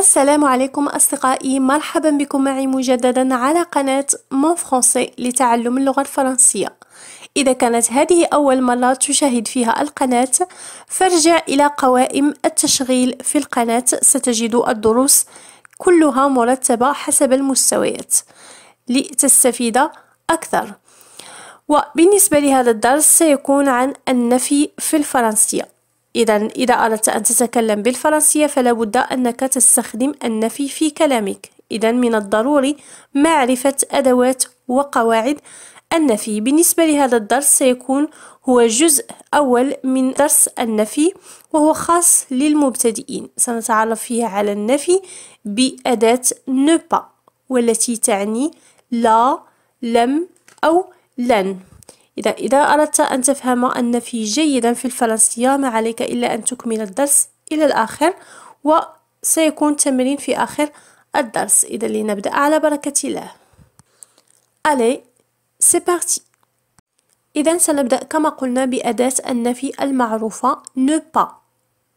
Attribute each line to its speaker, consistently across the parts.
Speaker 1: السلام عليكم أصدقائي مرحبا بكم معي مجددا على قناة مون فرونسي لتعلم اللغة الفرنسية إذا كانت هذه أول مرة تشاهد فيها القناة فارجع إلى قوائم التشغيل في القناة ستجد الدروس كلها مرتبة حسب المستويات لتستفيد أكثر وبالنسبة لهذا الدرس سيكون عن النفي في الفرنسية إذا إذا أردت أن تتكلم بالفرنسية فلا بد أنك تستخدم النفي في كلامك إذا من الضروري معرفة أدوات وقواعد النفي بالنسبة لهذا الدرس سيكون هو جزء أول من درس النفي وهو خاص للمبتدئين سنتعرف فيه على النفي بأداة نوبا والتي تعني لا لم أو لن إذا, إذا أردت أن تفهم النفي جيدا في الفرنسية ما عليك إلا أن تكمل الدرس إلى الآخر وسيكون تمرين في آخر الدرس إذا لنبدأ على بركة الله Allez, c'est parti إذا سنبدأ كما قلنا بأداة النفي المعروفة ne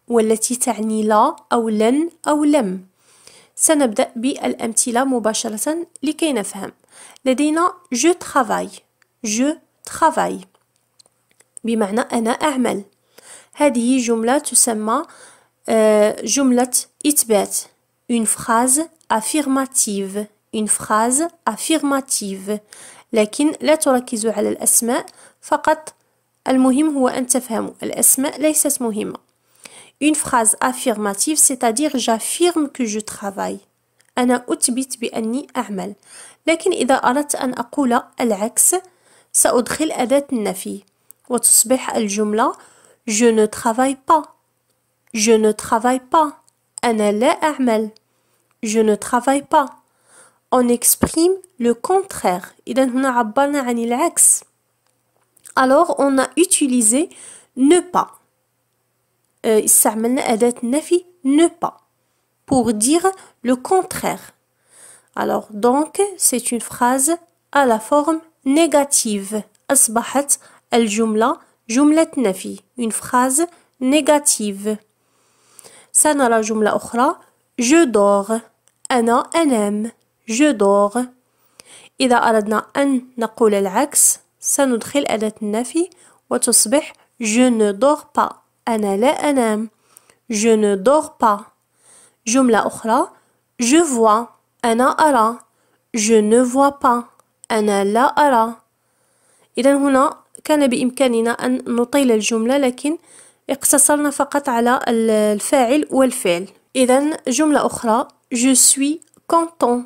Speaker 1: والتي تعني لا أو لن أو لم سنبدأ بالأمثلة مباشرة لكي نفهم لدينا je travaille je travail بمعنى أنا أعمل هذه جملة تسمى آه، جملة إثبات une phrase affirmative une phrase affirmative لكن لا تركزوا على الأسماء فقط المهم هو أن تفهموا الأسماء ليست مهمة une phrase affirmative c'est-à-dire j'affirme que je travaille أنا أثبت بأني أعمل لكن إذا أردت أن أقول العكس سأدخل أداة النفي وتصبح Je ne travaille pas. Je ne travaille pas. أنا لا Je ne travaille pas. On exprime le contraire. Alors on a utilisé ne pas. Euh, استعملنا أداة النفي ne pas pour dire le contraire. Alors donc c'est une phrase à la forme نيجاتيف أصبحت الجملة جملة نفي une فراز نيجاتيف سنرى جملة أخرى جو دور أنا أنام جو دور إذا أردنا أن نقول العكس سندخل أداة النفي وتصبح جو نو دور با أنا لا أنام جو نو دور با جملة أخرى جو فوا أنا أرى je ne vois pas أنا لا أرى إذا هنا كان بإمكاننا أن نطيل الجملة لكن اقتصرنا فقط على الفاعل والفعل إذا جملة أخرى je suis content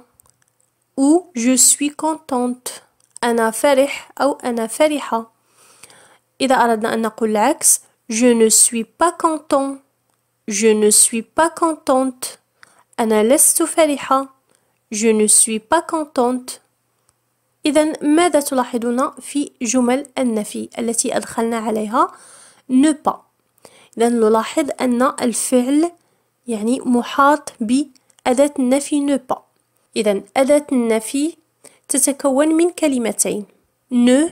Speaker 1: أو je suis contente أنا فرح أو أنا فرحة إذا أردنا أن نقول العكس je ne suis pas content je ne suis pas contente أنا لست فرحة je ne suis pas contente إذا ماذا تلاحظون في جمل النفي التي أدخلنا عليها ne pas إذا نلاحظ أن الفعل يعني محاط ne pas إذا أداة النفي تتكون من كلمتين ne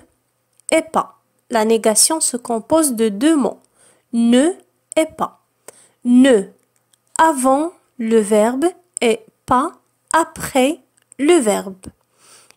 Speaker 1: et pas La négation se compose de deux mots ne et pas ne avant le verbe et pas après le verbe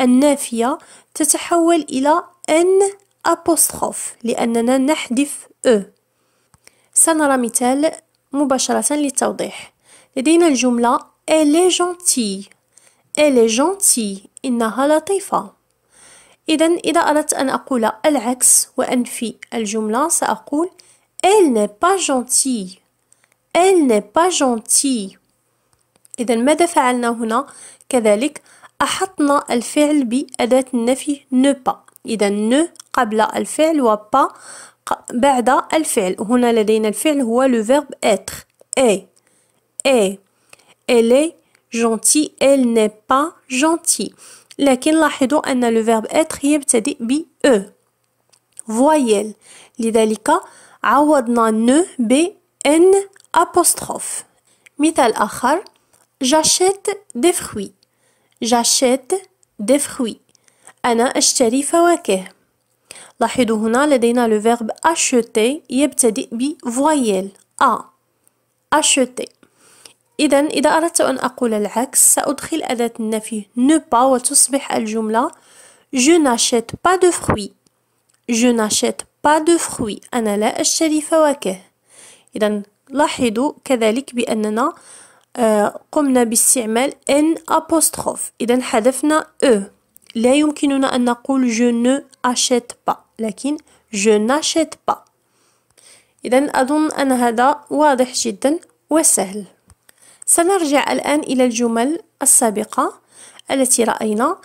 Speaker 1: النافية تتحول إلى أن أبوستروف لأننا نحذف أو e. سنرى مثال مباشرة للتوضيح لدينا الجملة elle est gentille elle est gentille إنها لطيفة إذا إذا أردت أن أقول العكس وأنفي الجملة سأقول elle n'est pas gentille elle n'est pas gentille إذا ماذا فعلنا هنا كذلك أحطنا الفعل بأداة النفي ن با إذا نو قبل الفعل و با بعد الفعل هنا لدينا الفعل هو لو فيرب اتر اي اي إلي est gentille elle n'est pas لكن لاحظوا ان لو فيرب اتر يبتدئ ب أو e. voyel لذلك عوضنا نو ب ن apostrophe مثال اخر j'achète دي fruits j'achète des fruits أنا أشتري فواكه لاحظوا هنا لدينا le verbe acheter يبتدئ بفويل أ acheter إذا إذا أردت أن أقول العكس سأدخل أداة النفي ne pas وتصبح الجملة je n'achète pas de fruits je n'achète pas de fruits أنا لا أشتري فواكه إذا لاحظوا كذلك بأننا قمنا باستعمال ان أبوستروف إذا حذفنا أو e. لا يمكننا أن نقول جو نو اشيت با لكن جو ناشيت با إذا أظن أن هذا واضح جدا وسهل سنرجع الآن إلى الجمل السابقة التي رأينا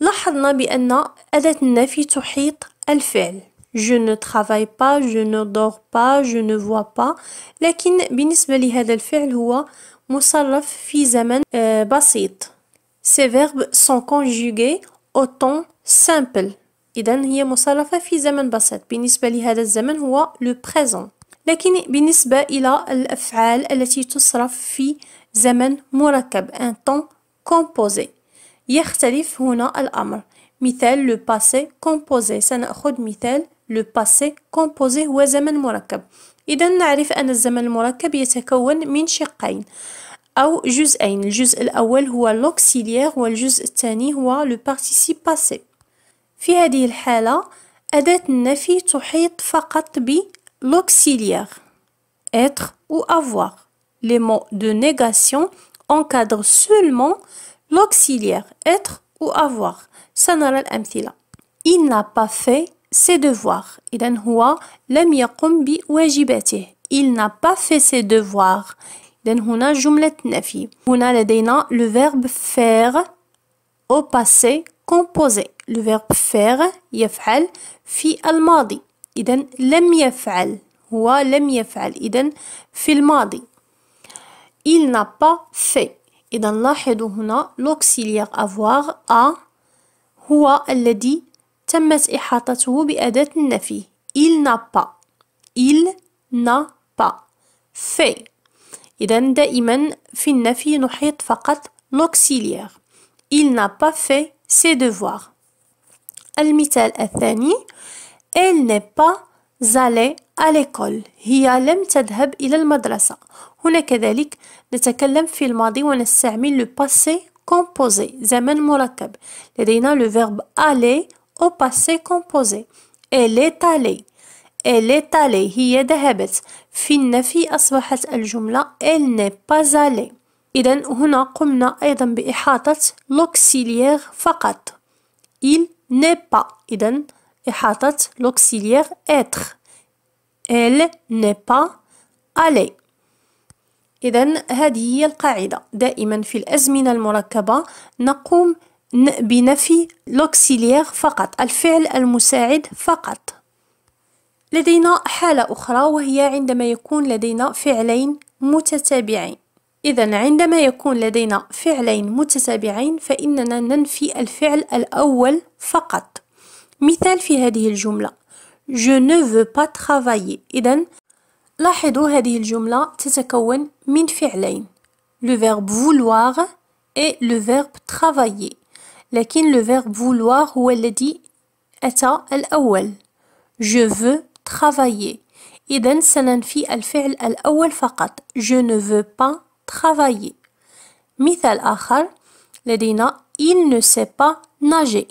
Speaker 1: لاحظنا بأن أداة النفي تحيط الفعل je ne travaille pas je ne dors pas je ne vois pas لكن بالنسبة لهذا الفعل هو مصرف في زمن بسيط ces verbes sont conjugués au temps simple إذا هي مصرفة في زمن بسيط بالنسبة لهذا الزمن هو لو بريزون لكن بالنسبة إلى الأفعال التي تصرف في زمن مركب ان temps composé يختلف هنا الأمر مثال لو باسي كومبوزي سنأخذ مثال لو باسي كومبوزي هو زمن مركب إذا نعرف أن الزمن المركب يتكون من شقين أو جزئين الجزء الأول هو لوكسيليير والجزء الثاني هو لو بارتيسيب باسي في هذه الحالة أداة النفي تحيط فقط ب l'auxiliaire être ou avoir les mots de négation encadrent seulement l'auxiliaire être ou avoir سنرى الأمثلة n'a pas fait ses devoirs إذا هو لم يقم بواجباته il n'a pas fait ses devoirs إذا هنا جملة نفي هنا لدينا le verbe faire au passé composé le verbe faire يفعل في الماضي إذا لم يفعل هو لم يفعل إذا في الماضي il n'a pas fait إذا لاحظوا هنا l'auxiliaire avoir a هو الذي تمت إحاطته بأداة النفي il n'a pas il n'a pas fait إذا دائما في النفي نحيط فقط l'auxiliaire il n'a pas fait ses devoirs المثال الثاني elle n'est pas allée à l'école هي لم تذهب إلى المدرسة هنا كذلك نتكلم في الماضي ونستعمل le passé composé زمن مركب لدينا le verbe aller au passé composé elle est allée elle est allée هي ذهبت في النفي أصبحت الجملة elle n'est pas allée إذا هنا قمنا أيضا بإحاطة l'auxiliaire فقط il n'est pas إذا إحاطة l'auxiliaire être elle n'est pas allée إذن هذه هي القاعدة دائما في الأزمنة المركبة نقوم بنفي لوكسيليير فقط الفعل المساعد فقط لدينا حالة أخرى وهي عندما يكون لدينا فعلين متتابعين إذا عندما يكون لدينا فعلين متتابعين فإننا ننفي الفعل الأول فقط مثال في هذه الجملة Je ne veux pas travailler إذا لاحظوا هذه الجملة تتكون من فعلين le verbe vouloir et le verbe travailler لكن لو فيرب vouloir هو الذي أتى الأول je فو travailler إذا سننفي الفعل الأول فقط je ne veux pas travailler مثال آخر لدينا il ne sait pas nager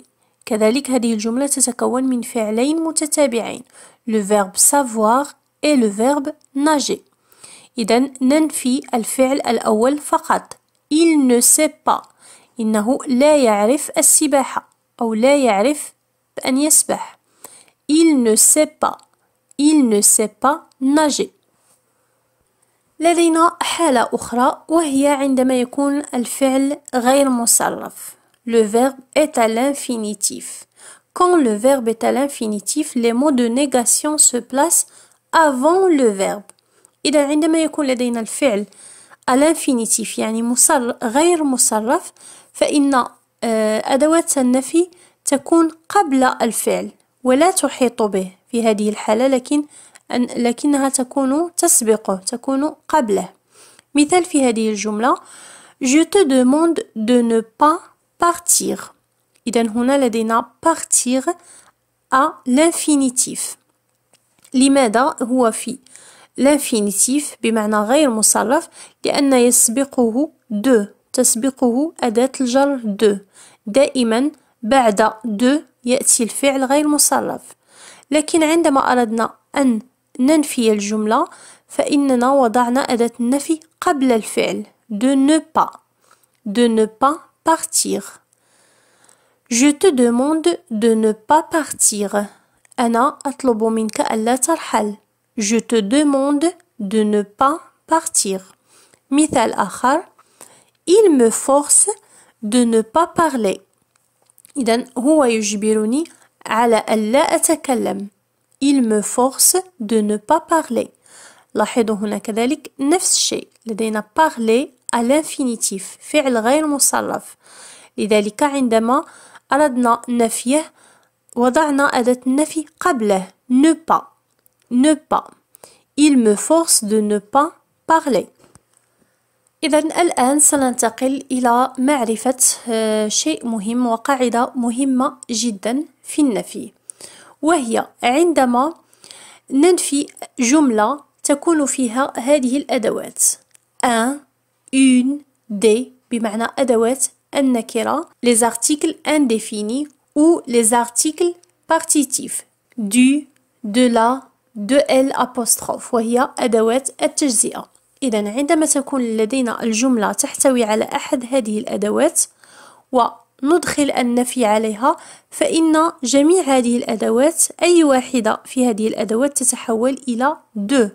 Speaker 1: كذلك هذه الجملة تتكون من فعلين متتابعين le verbe savoir et le verbe nager إذا ننفي الفعل الأول فقط il ne sait pas إنه لا يعرف السباحة أو لا يعرف أن يسبح Il ne sait pas Il ne sait pas nager لدينا حالة أخرى وهي عندما يكون الفعل غير مصرف Le verbe est à l'infinitif Quand le verbe est à l'infinitif, les mots de négation se placent avant le verbe. إذا عندما يكون لدينا الفعل à l'infinitif يعني مصر غير مصرف فإن آه، أدوات النفي تكون قبل الفعل ولا تحيط به في هذه الحالة لكن لكنها تكون تسبقه تكون قبله مثال في هذه الجملة Je te demande de ne pas partir إذا هنا لدينا partir à l'infinitif لماذا هو في l'infinitif بمعنى غير مصرف لأن يسبقه de تسبقه أداة الجر دو دائما بعد دو يأتي الفعل غير مصرف لكن عندما أردنا أن ننفي الجملة فإننا وضعنا أداة النفي قبل الفعل de ne pas de ne pas partir Je te demande de ne pas partir أنا أطلب منك ألا ترحل Je te demande de ne pas partir مثال آخر il me force de ne pas parler إذا هو يجبرني على ألا أتكلم il me force de ne pas parler لاحظوا هنا كذلك نفس الشيء لدينا parler à l'infinitif فعل غير مصرف لذلك عندما أردنا نفيه وضعنا أداة النفي قبله ne pas ne pas il me force de ne pas parler إذا الآن سننتقل إلى معرفة آه، شيء مهم وقاعدة مهمة جدا في النفي وهي عندما ننفي جملة تكون فيها هذه الأدوات أن أون دي بمعنى أدوات النكرة les articles indéfinis ou les articles partitifs du de la de l وهي أدوات التجزئة إذا عندما تكون لدينا الجملة تحتوي على أحد هذه الأدوات وندخل النفي عليها فإن جميع هذه الأدوات أي واحدة في هذه الأدوات تتحول إلى دو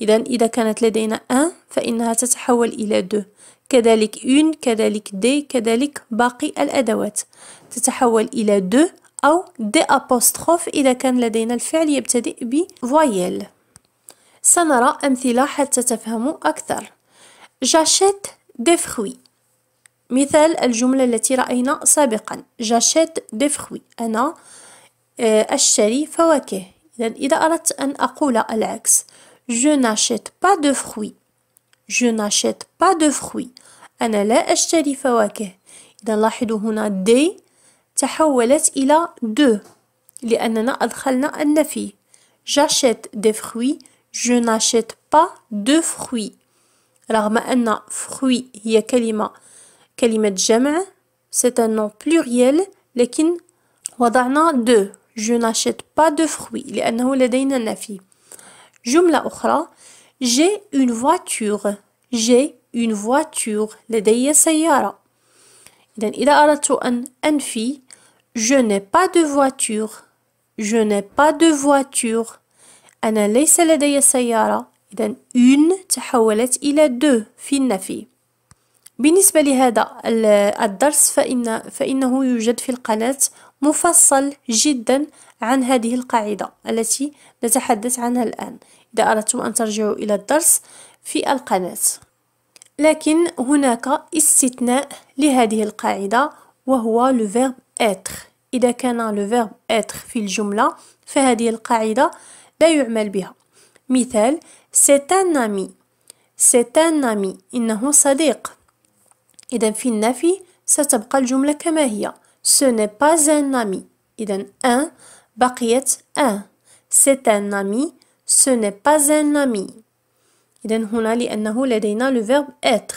Speaker 1: إذا إذا كانت لدينا أن فإنها تتحول إلى دو كذلك اون كذلك دي كذلك باقي الأدوات تتحول إلى دو أو دي أبوستخوف إذا كان لدينا الفعل يبتدئ بفويل سنرى أمثلة حتى تفهموا أكثر جاشيت دي فخوي مثال الجملة التي رأينا سابقا جاشيت دي فخوي أنا آه، أشتري فواكه إذا إذا أردت أن أقول العكس je n'achète pas de fruits je n'achète pas de fruits أنا لا أشتري فواكه إذا لاحظوا هنا دي تحولت إلى دو لأننا أدخلنا النفي j'achète des fruits je n'achète pas de fruits. Alors maintenant, fruit, il y a kalima, kalima jama, c'est un nom pluriel, lekin wada'na de, je n'achète pas de fruits. Il y a un l'adayna nafi. Jumla ukhra, j'ai une voiture. J'ai une voiture. L'adayya sayara. Idan ida aratu an anfi, je n'ai pas de voiture. Je n'ai pas de voiture. أنا ليس لدي سيارة إذا أون تحولت إلى دو في النفي بالنسبة لهذا الدرس فإن فإنه يوجد في القناة مفصل جدا عن هذه القاعدة التي نتحدث عنها الآن إذا أردتم أن ترجعوا إلى الدرس في القناة لكن هناك استثناء لهذه القاعدة وهو لو فيرب إتر إذا كان لو فيرب إتر في الجملة فهذه القاعدة لا يعمل بها مثال c'est un ami c'est un ami إنه صديق إذا في النفي ستبقى الجملة كما هي ce n'est pas un ami إذا un بقيت un c'est un ami ce n'est pas un ami إذا هنا لأنه لدينا le verbe être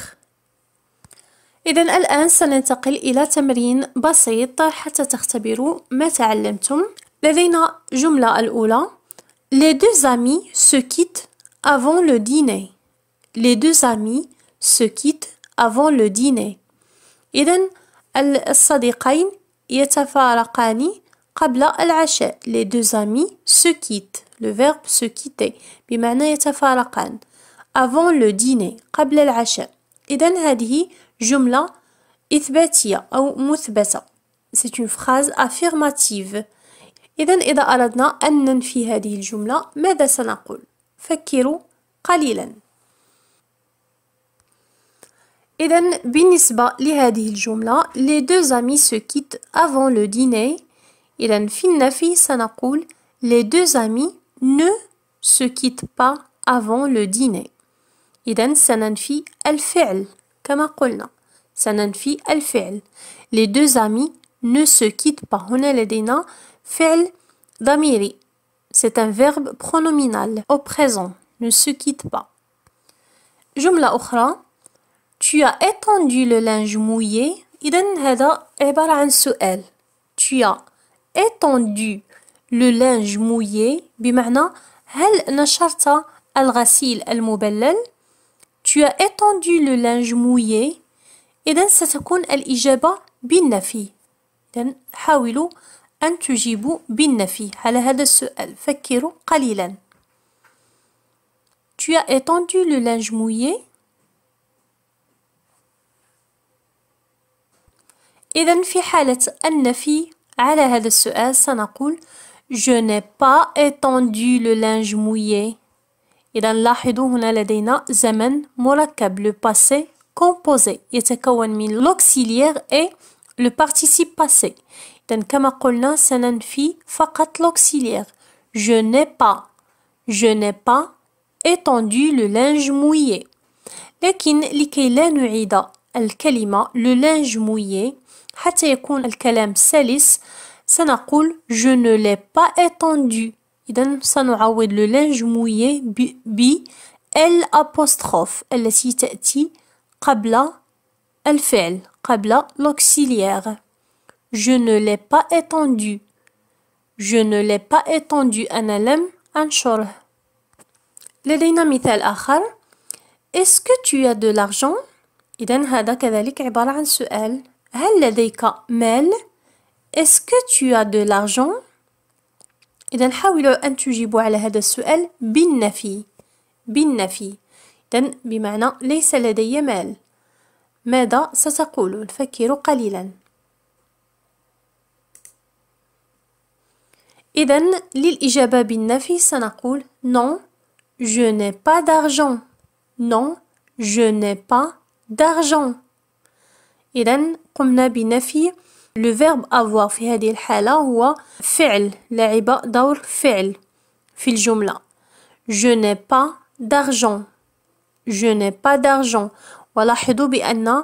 Speaker 1: إذا الآن سننتقل إلى تمرين بسيط حتى تختبروا ما تعلمتم لدينا جملة الأولى Les deux amis se quittent avant le dîner. Les deux amis se quittent avant le dîner. إذن الصديقين يتفارقان قبل العشاء. Les deux amis se quittent. Le verbe se quitter يتفارقان. Avant le dîner. قبل العشاء. إذن هذه جملة إثباتية أو مثبتة. C'est une phrase affirmative. إذا إذا أردنا أن ننفي هذه الجملة ماذا سنقول؟ فكروا قليلا إذا بالنسبة لهذه الجملة les deux amis se quittent avant le dîner إذا في النفي سنقول les deux amis ne se quittent pas avant le dîner إذا سننفي الفعل كما قلنا سننفي الفعل les deux amis ne se quittent pas هنا لدينا فعل ضميري C'est un verbe pronominal au présent. Ne se quitte pas. جملة أخرى Tu as étendu le linge mouillé إذا هذا عبارة عن سؤال Tu as étendu le linge mouillé بمعنى هل نشرت الغسيل المبلل؟ Tu as étendu le linge mouillé إذا ستكون الإجابة بالنفي إذا حاولوا أن تجيبوا بالنفي على هذا السؤال فكروا قليلا Tu as étendu le linge mouillé إذا في حالة النفي على هذا السؤال سنقول Je n'ai pas étendu le linge mouillé إذا لاحظوا هنا لدينا زمن مركب le passé composé يتكون من l'auxiliaire et le participe passé Donc, comme on dit, l'auxiliaire. Je n'ai pas. Je n'ai pas étendu le linge mouillé. لكن لكي لا نعيد الكلمة le linge mouillé حتى يكون الكلام سلس سنقول je ne l'ai pas étendu. إذن سنعود le linge mouillé ب ال apostrophe التي تأتي قبل الفعل قبل l'auxiliaire. Je ne l'ai pas étendu. Je ne l'ai pas étendu. Analem, anchor. Ladeina mithal akar. Est-ce que tu as de l'argent? Idan, hada kadalik, ibaran suel. Hal ladeika mèle. Est-ce que tu as de l'argent? Idan, hawilo, an tujibu ala hada suel. Bin nafi. Bin nafi. Idan, bima na, leise ladeye mèle. Mada, sa sa koulou, l'fakiro kalilan. إذا للإجابة بالنفي سنقول non je n'ai pas d'argent non je n'ai pas d'argent إذا قمنا بنفي لو فيرب avoir في هذه الحالة هو فعل لعب دور فعل في الجملة je n'ai pas d'argent je n'ai pas d'argent ولاحظوا بأن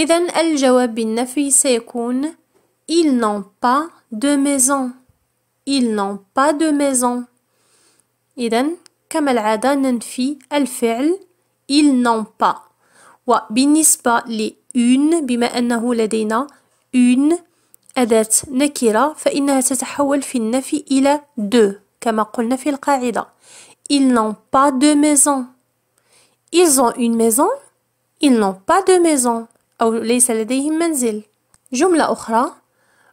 Speaker 1: إذا الجواب بالنفي سيكون Ils n'ont pas de maison. Ils n'ont pas de maison. إذا كما العادة ننفي الفعل ils n'ont pas وبالنسبة ل une بما أنه لدينا une أداة نكرة فإنها تتحول في النفي إلى de كما قلنا في القاعدة ils n'ont pas de maison ils ont une maison ils n'ont pas de maison أو ليس لديهم منزل جملة أخرى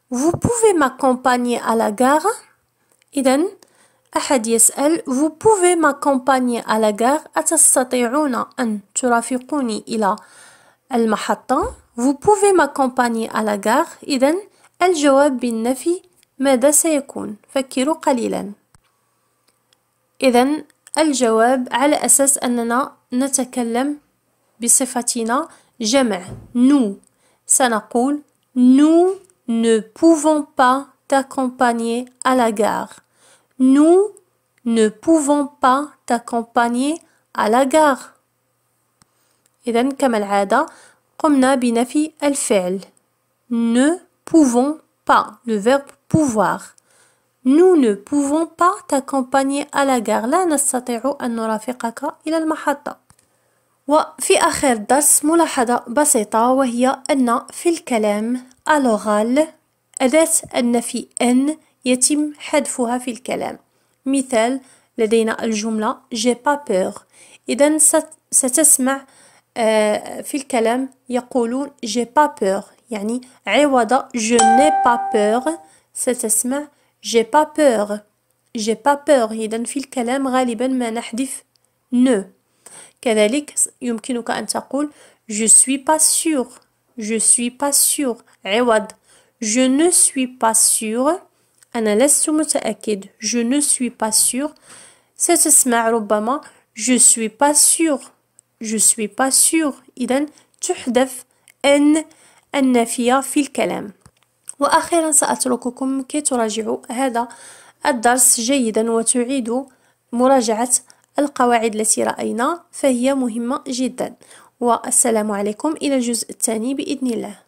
Speaker 1: Vous pouvez m'accompagner à la gare إذا أحد يسأل Vous pouvez m'accompagner à la gare أتستطيعون أن ترافقوني إلى المحطة Vous pouvez m'accompagner à la gare إذا الجواب بالنفي ماذا سيكون فكروا قليلا إذا الجواب على أساس أننا نتكلم بصفتنا جمع nous سنقول nous ne pouvons pas t'accompagner à la gare nous ne pouvons pas t'accompagner à la gare إذن كما العادة قمنا بنفي الفعل ne pouvons pas le verbe pouvoir Nous ne pouvons pas t'accompagner à la gare. لا نستطيع أن نرافقك إلى المحطة. وفي آخر الدرس ملاحظة بسيطة وهي أن في الكلام ألوغال أداة النفي أن يتم حذفها في الكلام مثال لدينا الجملة جي با peur إذا ستسمع آه، في الكلام يقولون جي با peur يعني عوض جو ني با peur ستسمع جي با peur جي با peur إذا في الكلام غالبا ما نحذف نو كذلك يمكنك أن تقول je suis pas sûr je suis pas sûr عوض je ne suis pas sûr أنا لست متأكد je ne suis pas sûr ستسمع ربما je suis pas sûr je suis pas sûr إذا تحذف أن النافية في الكلام وأخيرا سأترككم كي تراجعوا هذا الدرس جيدا وتعيدوا مراجعة القواعد التي رأينا فهي مهمة جدا والسلام عليكم إلى الجزء الثاني بإذن الله